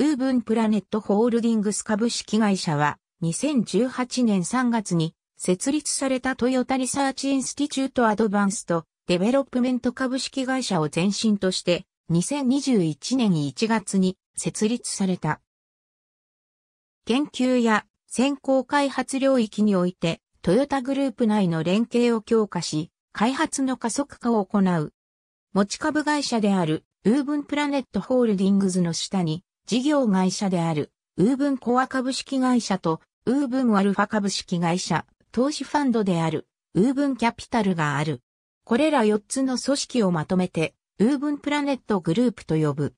ウーブンプラネットホールディングス株式会社は、2018年3月に設立されたトヨタリサーチインスティチュートアドバンストデベロップメント株式会社を前身として、2021年1月に設立された。研究や先行開発領域において、トヨタグループ内の連携を強化し、開発の加速化を行う。持ち株会社である、ウーブンプラネットホールディングズの下に、事業会社である、ウーブンコア株式会社と、ウーブンアルファ株式会社、投資ファンドである、ウーブンキャピタルがある。これら4つの組織をまとめて、ウーブンプラネットグループと呼ぶ。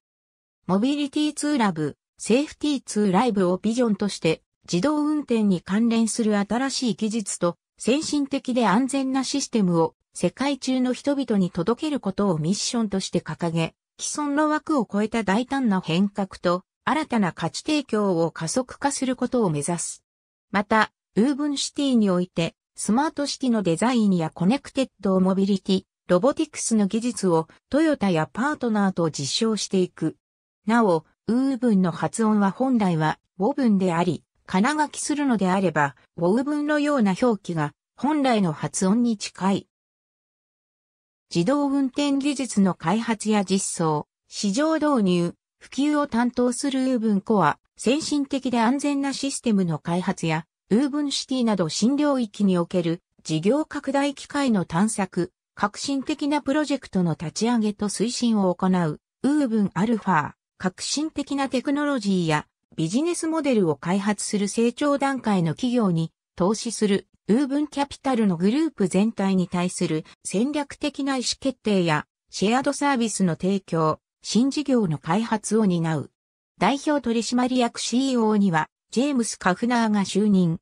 モビリティツーラブ、セーフティツーライブをビジョンとして、自動運転に関連する新しい技術と、先進的で安全なシステムを世界中の人々に届けることをミッションとして掲げ、既存の枠を超えた大胆な変革と、新たな価値提供を加速化することを目指す。また、ウーブンシティにおいて、スマートシティのデザインやコネクテッドモビリティ、ロボティクスの技術をトヨタやパートナーと実証していく。なお、ウーブンの発音は本来は、ウォブンであり、金書きするのであれば、ウォブンのような表記が、本来の発音に近い。自動運転技術の開発や実装、市場導入、普及を担当するウーブンコア、先進的で安全なシステムの開発や、ウーブンシティなど新領域における事業拡大機会の探索、革新的なプロジェクトの立ち上げと推進を行う、ウーブンアルファ、革新的なテクノロジーやビジネスモデルを開発する成長段階の企業に投資するルーブンキャピタルのグループ全体に対する戦略的な意思決定やシェアドサービスの提供、新事業の開発を担う。代表取締役 CEO にはジェームス・カフナーが就任。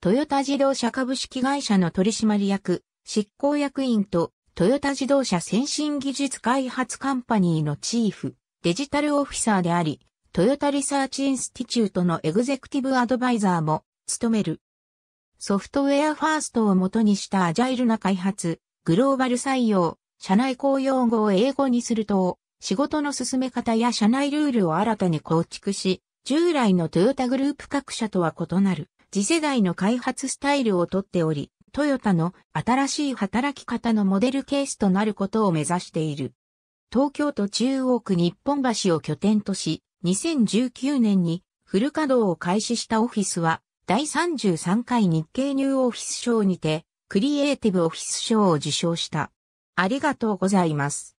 トヨタ自動車株式会社の取締役、執行役員とトヨタ自動車先進技術開発カンパニーのチーフ、デジタルオフィサーであり、トヨタリサーチインスティチュートのエグゼクティブアドバイザーも務める。ソフトウェアファーストをもとにしたアジャイルな開発、グローバル採用、社内公用語を英語にすると、仕事の進め方や社内ルールを新たに構築し、従来のトヨタグループ各社とは異なる次世代の開発スタイルをとっており、トヨタの新しい働き方のモデルケースとなることを目指している。東京都中央区日本橋を拠点とし、2019年にフル稼働を開始したオフィスは第33回日経ニューオフィス賞にて、クリエイティブオフィス賞を受賞した。ありがとうございます。